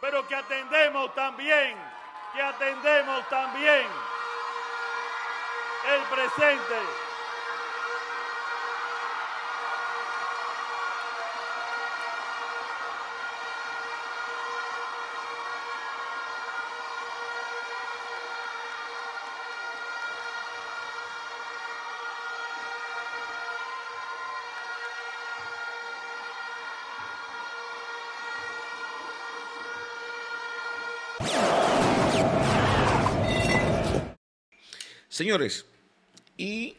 pero que atendemos también, que atendemos también el presente. Señores, y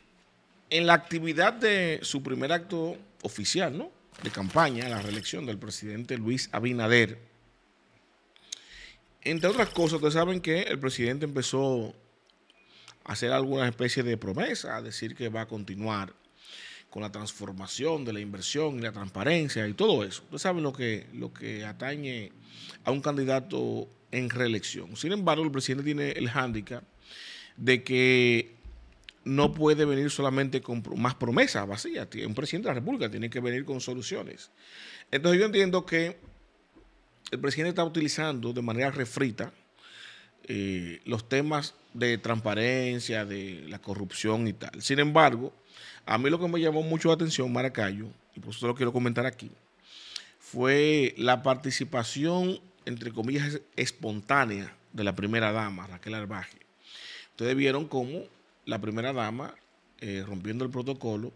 en la actividad de su primer acto oficial, ¿no? De campaña, la reelección del presidente Luis Abinader. Entre otras cosas, ustedes saben que el presidente empezó a hacer alguna especie de promesa, a decir que va a continuar con la transformación de la inversión y la transparencia y todo eso. Ustedes saben lo que, lo que atañe a un candidato en reelección. Sin embargo, el presidente tiene el hándicap de que no puede venir solamente con más promesas vacías. Un presidente de la República tiene que venir con soluciones. Entonces yo entiendo que el presidente está utilizando de manera refrita eh, los temas de transparencia, de la corrupción y tal. Sin embargo, a mí lo que me llamó mucho la atención, Maracayo, y por eso lo quiero comentar aquí, fue la participación, entre comillas, espontánea de la primera dama, Raquel Arbaje Ustedes vieron cómo la primera dama, eh, rompiendo el protocolo,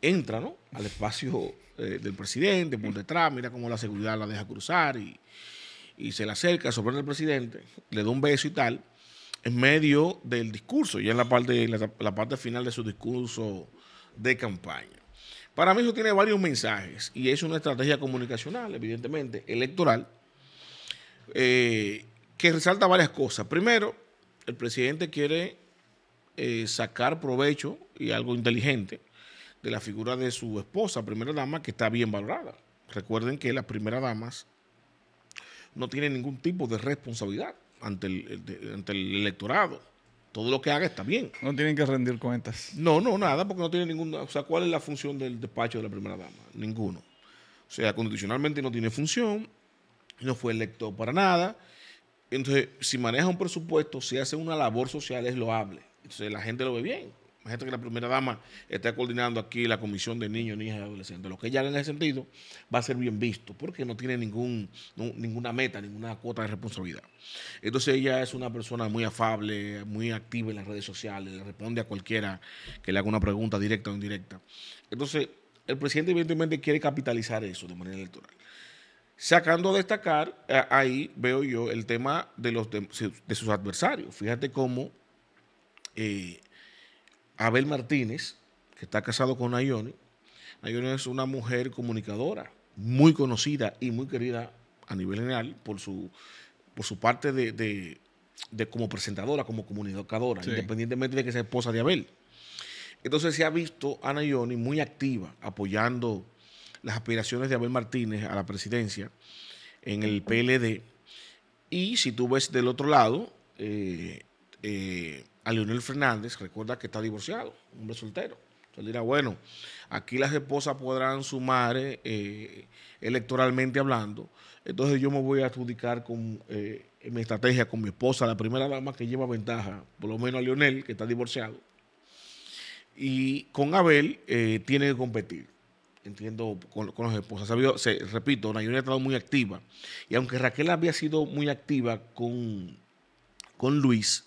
entra al espacio eh, del presidente por detrás, mira cómo la seguridad la deja cruzar y, se le acerca, sorprende al presidente, le da un beso y tal, en medio del discurso, ya en la parte, la, la parte final de su discurso de campaña. Para mí eso tiene varios mensajes y es una estrategia comunicacional, evidentemente, electoral, eh, que resalta varias cosas. Primero, el presidente quiere eh, sacar provecho y algo inteligente de la figura de su esposa, primera dama, que está bien valorada. Recuerden que las primeras damas no tienen ningún tipo de responsabilidad ante el, ante el electorado. Todo lo que haga está bien. No tienen que rendir cuentas. No, no, nada, porque no tiene ninguna... O sea, ¿cuál es la función del despacho de la primera dama? Ninguno. O sea, constitucionalmente no tiene función, no fue electo para nada entonces, si maneja un presupuesto, si hace una labor social, es loable. Entonces, la gente lo ve bien. Imagínate que la primera dama está coordinando aquí la comisión de niños, niñas y adolescentes. Lo que ella haga en ese sentido va a ser bien visto, porque no tiene ningún, ninguna meta, ninguna cuota de responsabilidad. Entonces ella es una persona muy afable, muy activa en las redes sociales, le responde a cualquiera que le haga una pregunta directa o indirecta. Entonces, el presidente evidentemente quiere capitalizar eso de manera electoral. Sacando a destacar, ahí veo yo el tema de, los, de, sus adversarios. Fíjate cómo eh, Abel Martínez, que está casado con Nayoni, Nayoni es una mujer comunicadora, muy conocida y muy querida a nivel general por su, por su parte de, como presentadora, como comunicadora, independientemente de que sea esposa de Abel. Entonces se ha visto a Nayoni muy activa, apoyando las aspiraciones de Abel Martínez a la presidencia en el PLD. Y si tú ves del otro lado, eh, eh, a Leonel Fernández, recuerda que está divorciado, un hombre soltero. Entonces dirá, bueno, aquí las esposas podrán sumar eh, electoralmente hablando, entonces yo me voy a adjudicar con mi estrategia con mi esposa, la primera dama que lleva ventaja, por lo menos a Leonel, que está divorciado. Y con Abel tiene que competir entiendo, con, con los esposos. se, repito, Nayoria ha estado muy activa. Y aunque Raquel había sido muy activa con, con Luis,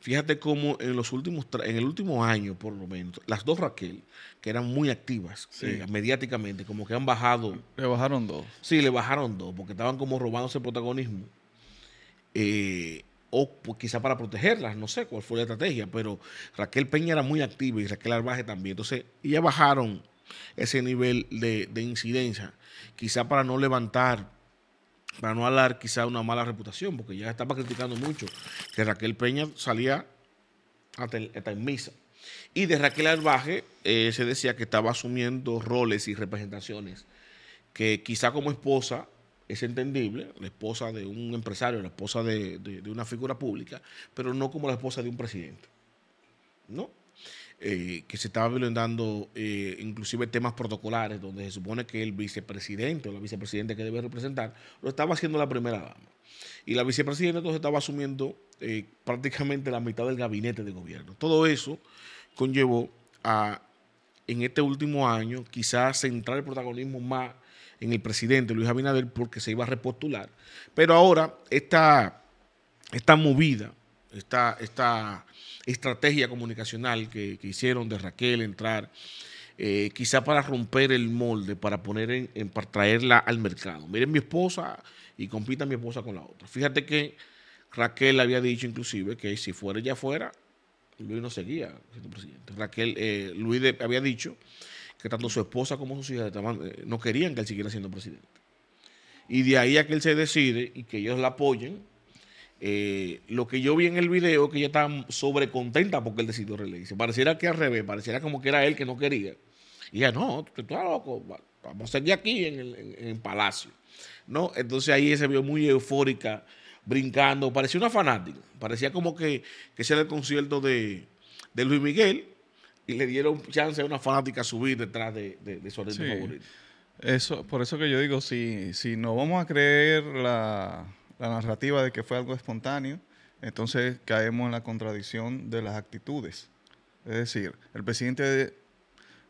fíjate cómo en los últimos en el último año por lo menos las dos Raquel que eran muy activas eh, mediáticamente como que han bajado le bajaron dos sí le bajaron dos porque estaban como robándose el protagonismo eh, o pues, quizá para protegerlas no sé cuál fue la estrategia pero Raquel Peña era muy activa y Raquel Arbaje también entonces ya bajaron ese nivel de, incidencia. Quizá para no levantar para no hablar quizá una mala reputación, porque ya estaba criticando mucho que Raquel Peña salía hasta, en misa. Y de Raquel Albaje eh, se decía que estaba asumiendo roles y representaciones que quizá como esposa es entendible, la esposa de un empresario, la esposa de, de una figura pública, pero no como la esposa de un presidente. ¿No? Eh, que se estaba violentando eh, inclusive temas protocolares, donde se supone que el vicepresidente o la vicepresidenta que debe representar lo estaba haciendo la primera dama. Y la vicepresidenta entonces estaba asumiendo eh, prácticamente la mitad del gabinete de gobierno. Todo eso conllevó a, en este último año, quizás centrar el protagonismo más en el presidente Luis Abinader porque se iba a repostular. Pero ahora esta, esta movida, esta estrategia comunicacional que, hicieron de Raquel entrar, eh, quizá para romper el molde, para poner en, para traerla al mercado. Miren mi esposa y compita mi esposa con la otra. Fíjate que Raquel había dicho inclusive que si fuera ya fuera, Luis no seguía siendo presidente. Raquel, eh, Luis había dicho que tanto su esposa como su hijas eh, no querían que él siguiera siendo presidente. Y de ahí a que él se decide y que ellos la apoyen eh, lo que yo vi en el video que ella estaba sobrecontenta porque él decidió reelegirse. Pareciera que al revés, pareciera como que era él que no quería. Y ella, no, tú estás loco, vamos a seguir aquí en el, Palacio. ¿No? Entonces ahí se vio muy eufórica, brincando, parecía una fanática, parecía como que, que ese era el concierto de, Luis Miguel y le dieron chance a una fanática a subir detrás de, de, su favorito. Eso, por eso que yo digo, si, si no vamos a creer la la narrativa de que fue algo espontáneo, entonces caemos en la contradicción de las actitudes. Es decir, el presidente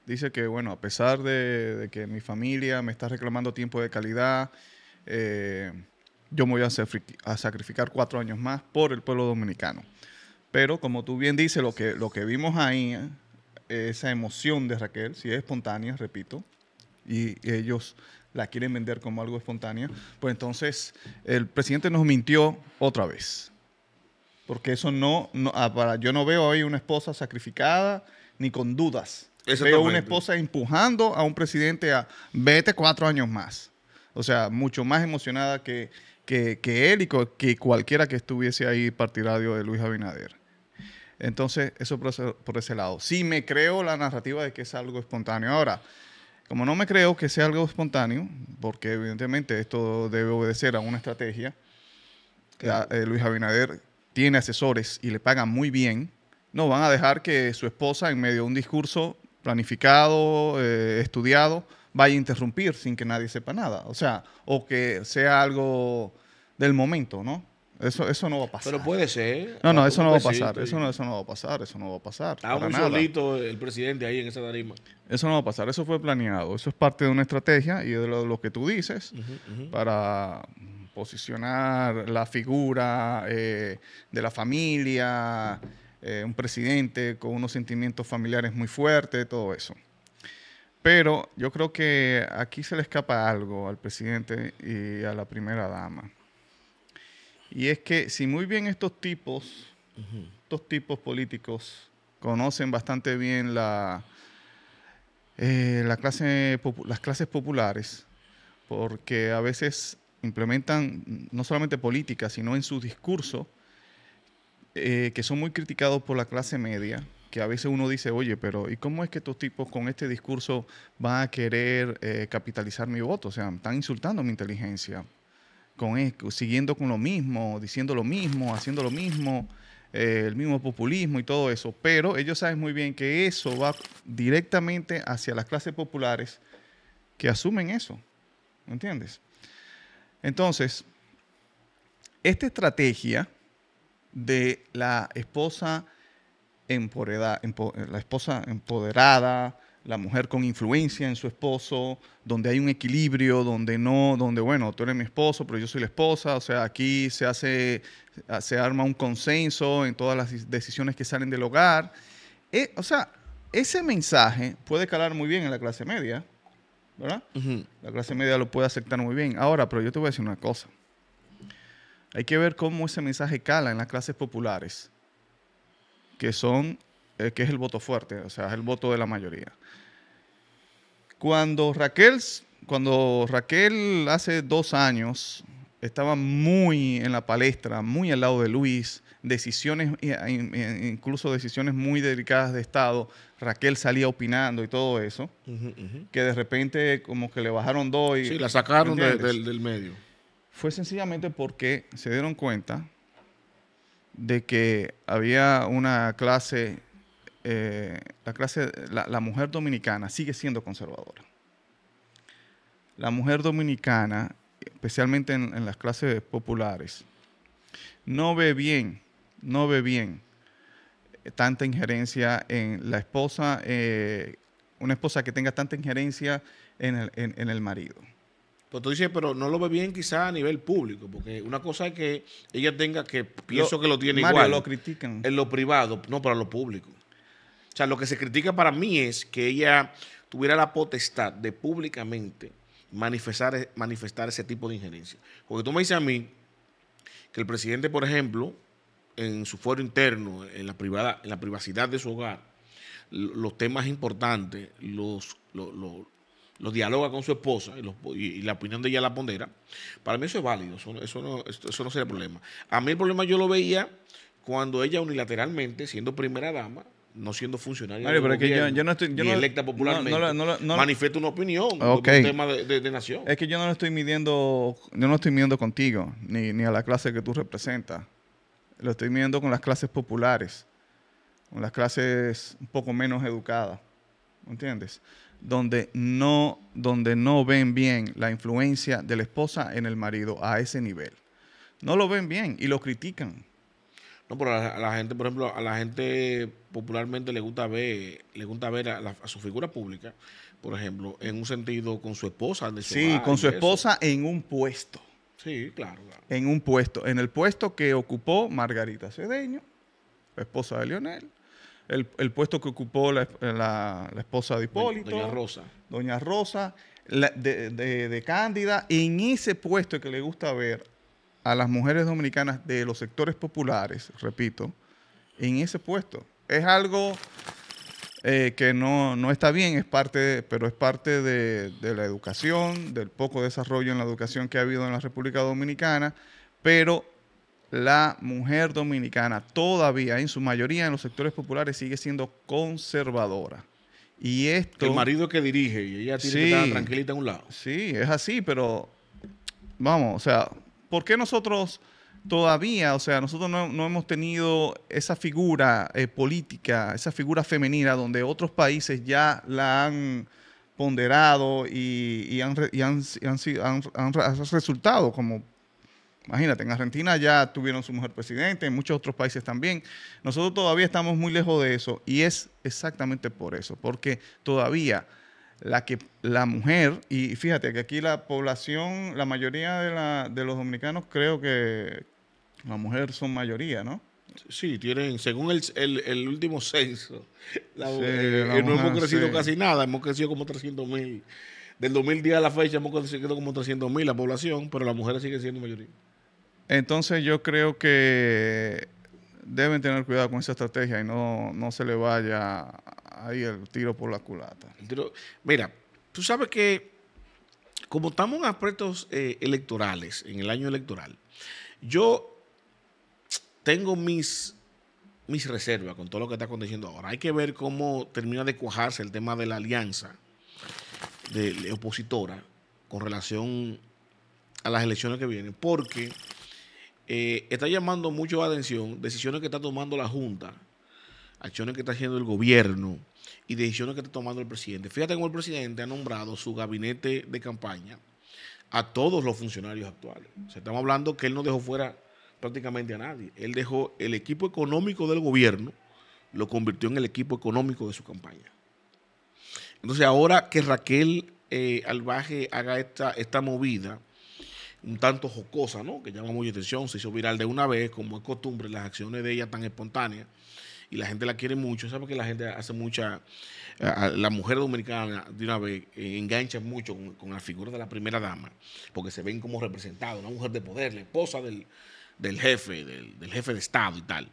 dice que, bueno, a pesar de, que mi familia me está reclamando tiempo de calidad, eh, yo me voy a, sacrificar cuatro años más por el pueblo dominicano. Pero como tú bien dices, lo que, lo que vimos ahí, eh, esa emoción de Raquel, si es espontánea, repito, y ellos la quieren vender como algo espontáneo, pues entonces el presidente nos mintió otra vez. Porque eso no, ah, para, yo no veo ahí una esposa sacrificada ni con dudas. Veo una esposa empujando a un presidente a vete cuatro años más. O sea, mucho más emocionada que, que, que él y que cualquiera que estuviese ahí partidario de Luis Abinader. Entonces, eso por por ese lado. Sí me creo la narrativa de que es algo espontáneo. Ahora, como no me creo que sea algo espontáneo, porque evidentemente esto debe obedecer a una estrategia, eh, Luis Abinader tiene asesores y le pagan muy bien, no van a dejar que su esposa en medio de un discurso planificado, eh, estudiado, vaya a interrumpir sin que nadie sepa nada. O sea, o que sea algo del momento, ¿no? Eso, eso no va a pasar. Pero puede ser. No, no, ah, eso no pues va a pasar. Eso no, eso no va a pasar. Eso no va a pasar. solito el presidente ahí en esa tarima. Eso no va a pasar. Eso fue planeado. Eso es parte de una estrategia y de lo, que tú dices para posicionar la figura eh, de la familia, eh, un presidente con unos sentimientos familiares muy fuertes, todo eso. Pero yo creo que aquí se le escapa algo al presidente y a la primera dama y es que si muy bien estos tipos, estos tipos políticos, conocen bastante bien la, eh, la clase, las clases populares, porque a veces implementan no solamente políticas, sino en su discurso, eh, que son muy criticados por la clase media, que a veces uno dice, oye, pero ¿y cómo es que estos tipos con este discurso van a querer eh, capitalizar mi voto? O sea, están insultando mi inteligencia, con, siguiendo con lo mismo, diciendo lo mismo, haciendo lo mismo, eh, el mismo populismo y todo eso. Pero ellos saben muy bien que eso va directamente hacia las clases populares que asumen eso. ¿Me entiendes? Entonces, esta estrategia de la esposa la esposa empoderada, la mujer con influencia en su esposo, donde hay un equilibrio, donde no, donde bueno, tú eres mi esposo, pero yo soy la esposa, o sea, aquí se hace, se arma un consenso en todas las decisiones que salen del hogar. Eh, o sea, ese mensaje puede calar muy bien en la clase media, ¿verdad? La clase media lo puede aceptar muy bien. Ahora, pero yo te voy a decir una cosa. Hay que ver cómo ese mensaje cala en las clases populares, que son eh, que es el voto fuerte, o sea, es el voto de la mayoría. Cuando Raquel, cuando Raquel hace dos años estaba muy en la palestra, muy al lado de Luis, decisiones, incluso decisiones muy delicadas de Estado, Raquel salía opinando y todo eso, que de repente como que le bajaron dos y... Sí, la sacaron del medio. Fue sencillamente porque se dieron cuenta de que había una clase eh, la, clase, la, mujer dominicana sigue siendo conservadora. La mujer dominicana, especialmente en, las clases populares, no ve bien, no ve bien tanta injerencia en la esposa, eh, una esposa que tenga tanta injerencia en el, marido. Pues tú dices, pero no lo ve bien quizá a nivel público, porque una cosa es que ella tenga que, pienso que lo tiene igual. lo critican. En lo privado, no para lo público. O sea, lo que se critica para mí es que ella tuviera la potestad de públicamente manifestar, e, manifestar ese tipo de injerencia. Porque tú me dices a mí que el presidente, por ejemplo, en su foro interno, en la, privada, en la privacidad de su hogar, los temas importantes los, los, dialoga con su esposa y, la opinión de ella la pondera. Para mí eso es válido, eso, eso, no, eso no sería problema. A mí el problema yo lo veía cuando ella unilateralmente, siendo primera dama, no siendo funcionario Mario, electa popularmente manifiesta una opinión de tema de, nación es que yo no lo estoy midiendo yo no estoy midiendo contigo ni, a la clase que tú representas lo estoy midiendo con las clases populares con las clases un poco menos educadas ¿entiendes? donde no donde no ven bien la influencia de la esposa en el marido a ese nivel no lo ven bien y lo critican no, pero a la, gente, por ejemplo, a la gente popularmente le gusta ver, le gusta ver a, su figura pública, por ejemplo, en un sentido con su esposa. sí, con su esposa en un puesto. Sí, claro, En un puesto, en el puesto que ocupó Margarita Cedeño, la esposa de Leonel, el, puesto que ocupó la, esposa de Hipólito. Doña Rosa. Doña Rosa, de, de Cándida, en ese puesto que le gusta ver a las mujeres dominicanas de los sectores populares, repito, en ese puesto. Es algo eh, que no, está bien, es parte pero es parte de, la educación, del poco desarrollo en la educación que ha habido en la República Dominicana, pero la mujer dominicana todavía, en su mayoría en los sectores populares, sigue siendo conservadora. Y esto... El marido que dirige y ella tiene que estar tranquilita a un lado. Sí, es así, pero vamos, o sea, ¿por qué nosotros todavía, o sea, nosotros no, hemos tenido esa figura eh, política, esa figura femenina, donde otros países ya la han ponderado y, han, han, resultado como... Imagínate, en Argentina ya tuvieron su mujer presidente, en muchos otros países también. Nosotros todavía estamos muy lejos de eso y es exactamente por eso, porque todavía la que la mujer, y fíjate que aquí la población, la mayoría de, los dominicanos creo que la mujer son mayoría, ¿no? Sí, tienen, según el, último censo, la, eh, no hemos crecido casi nada, hemos crecido como 300 mil. Del 2010 a la fecha hemos crecido como 300 mil la población, pero las mujeres siguen siendo mayoría. Entonces yo creo que deben tener cuidado con esa estrategia y no, no se le vaya ahí el tiro por la culata. Mira, tú sabes que como estamos en aspectos eh, electorales, en el año electoral, yo tengo mis, mis reservas con todo lo que está aconteciendo ahora. Hay que ver cómo termina de cuajarse el tema de la alianza de, opositora con relación a las elecciones que vienen, porque eh, está llamando mucho la atención decisiones que está tomando la Junta acciones que está haciendo el gobierno y decisiones que está tomando el presidente. Fíjate cómo el presidente ha nombrado su gabinete de campaña a todos los funcionarios actuales. estamos hablando que él no dejó fuera prácticamente a nadie. Él dejó el equipo económico del gobierno, lo convirtió en el equipo económico de su campaña. Entonces, ahora que Raquel eh, Albaje haga esta, esta movida, un tanto jocosa, ¿no? Que llama mucha atención, se hizo viral de una vez, como es costumbre, las acciones de ella tan espontáneas y la gente la quiere mucho. ¿Sabes que la gente hace mucha... la mujer dominicana de una vez eh, engancha mucho con, la figura de la primera dama, porque se ven como representada, una mujer de poder, la esposa del, jefe, del, jefe de Estado y tal.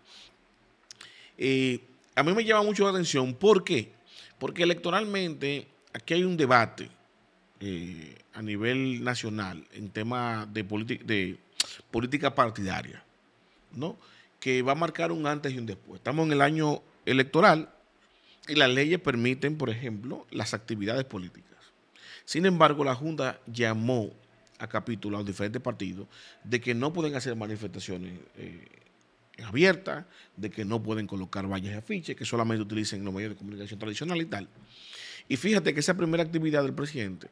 Eh, a mí me llama mucho la atención, ¿por qué? Porque electoralmente aquí hay un debate eh, a nivel nacional en tema de, de política partidaria, ¿no? que va a marcar un antes y un después. Estamos en el año electoral y las leyes permiten, por ejemplo, las actividades políticas. Sin embargo, la Junta llamó a capítulo a los diferentes partidos de que no pueden hacer manifestaciones eh, abiertas, de que no pueden colocar vallas y afiches, que solamente utilicen los medios de comunicación tradicionales y tal. Y fíjate que esa primera actividad del presidente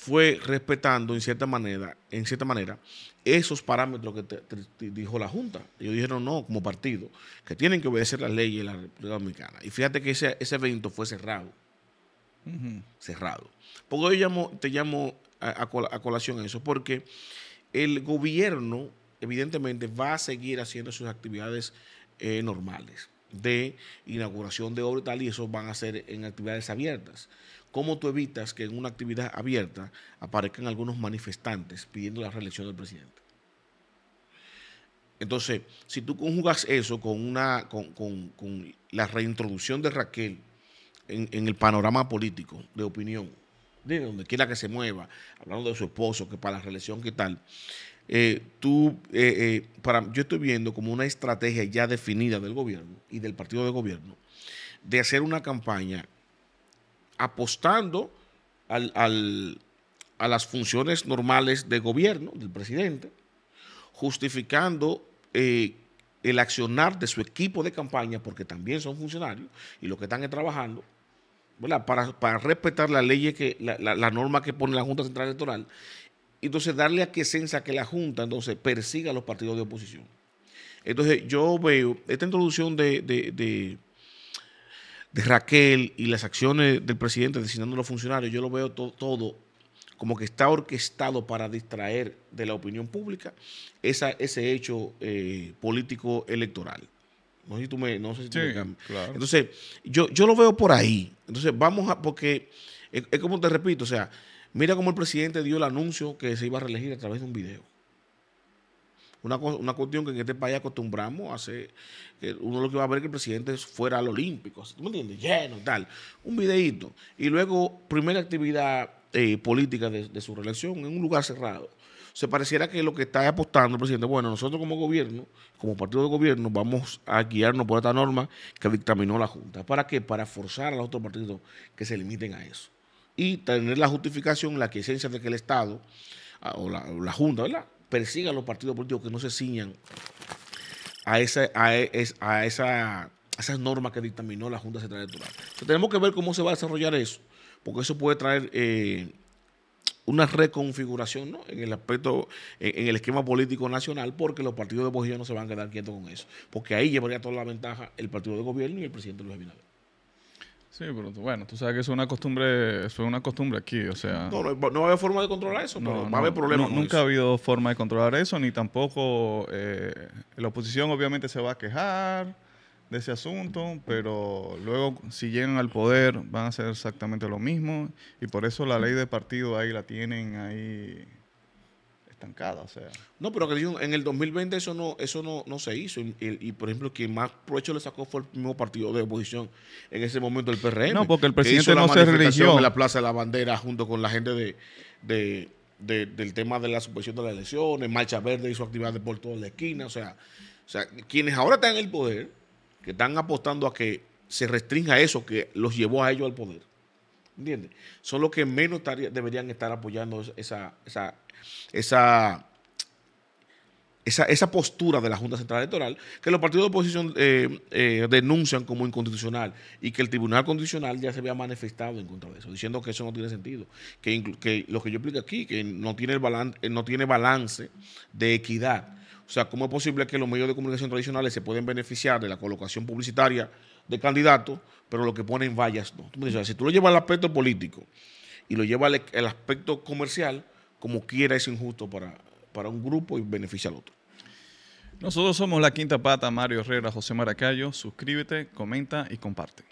fue respetando en cierta manera, en cierta manera esos parámetros que te, dijo la Junta. Ellos dijeron no, como partido, que tienen que obedecer las leyes de la República Dominicana. Y fíjate que ese, ese evento fue cerrado. Cerrado. Porque hoy llamo, te llamo a, colación a eso, porque el gobierno evidentemente va a seguir haciendo sus actividades eh, normales de inauguración de obra y tal, y eso van a ser en actividades abiertas. ¿Cómo tú evitas que en una actividad abierta aparezcan algunos manifestantes pidiendo la reelección del presidente? Entonces, si tú conjugas eso con, una, con, la reintroducción de Raquel en, el panorama político de opinión, de donde quiera que se mueva, hablando de su esposo, que para la reelección, ¿qué tal? Eh, tú, eh, eh, para, yo estoy viendo como una estrategia ya definida del gobierno y del partido de gobierno de hacer una campaña apostando a las funciones normales de gobierno del presidente, justificando eh, el accionar de su equipo de campaña, porque también son funcionarios y los que están trabajando, para, respetar la ley, que, la, norma que pone la Junta Central Electoral, y entonces darle a que la Junta entonces persiga a los partidos de oposición. Entonces yo veo esta introducción de de Raquel y las acciones del presidente designando a los funcionarios, yo lo veo todo como que está orquestado para distraer de la opinión pública esa, ese hecho eh, político electoral. No sé si tú me, no sé si Entonces, yo, yo lo veo por ahí. Entonces, vamos a, porque es, es como te repito, o sea, mira cómo el presidente dio el anuncio que se iba a reelegir a través de un video. Una, cuestión que en este país acostumbramos a hacer, que uno lo que va a ver es que el presidente fuera al Olímpico, ¿tú me entiendes? Lleno, tal. Un videíto. Y luego, primera actividad eh, política de, su reelección en un lugar cerrado se pareciera que lo que está apostando el presidente, bueno, nosotros como gobierno, como partido de gobierno, vamos a guiarnos por esta norma que dictaminó la Junta. ¿Para qué? Para forzar a los otros partidos que se limiten a eso. Y tener la justificación, la quiesencia de que el Estado ah, o la Junta, ¿verdad? persigan los partidos políticos que no se ciñan a esa, a, esa esas normas que dictaminó la Junta Central Electoral. tenemos que ver cómo se va a desarrollar eso, porque eso puede traer eh, una reconfiguración en el aspecto, en, el esquema político nacional, porque los partidos de oposición no se van a quedar quietos con eso, porque ahí llevaría toda la ventaja el partido de gobierno y el presidente Luis Abinader. Sí, pero bueno, tú sabes que es una costumbre, una costumbre aquí, o sea... No, no, había forma de controlar eso, pero va a haber problemas Nunca ha habido forma de controlar eso, ni tampoco... Eh, la oposición obviamente se va a quejar de ese asunto, pero luego si llegan al poder van a hacer exactamente lo mismo y por eso la ley de partido ahí la tienen ahí estancada. O sea. No, pero en el 2020 eso no, eso no, se hizo. Y, por ejemplo, quien más provecho le sacó fue el mismo partido de oposición en ese momento, el PRM. No, porque el presidente no se religió. En la Plaza de la Bandera junto con la gente de, del tema de la supresión de las elecciones, Marcha Verde hizo actividades por toda la esquina. O sea, sea, quienes ahora están en el poder, que están apostando a que se restrinja eso que los llevó a ellos al poder. ¿Entiendes? Son los que menos deberían estar apoyando esa, esa, esa, postura de la Junta Central Electoral que los partidos de oposición eh, eh, denuncian como inconstitucional y que el Tribunal Constitucional ya se había manifestado en contra de eso, diciendo que eso no tiene sentido, que, lo que yo explico aquí, que no tiene, el balance, eh, no tiene balance de equidad. O sea, ¿cómo es posible que los medios de comunicación tradicionales se pueden beneficiar de la colocación publicitaria de candidatos, pero lo que ponen vallas no? Tú me si tú lo llevas al aspecto político y lo llevas al aspecto comercial, como quiera es injusto para, para un grupo y beneficia al otro. Nosotros somos La Quinta Pata, Mario Herrera, José Maracayo. Suscríbete, comenta y comparte.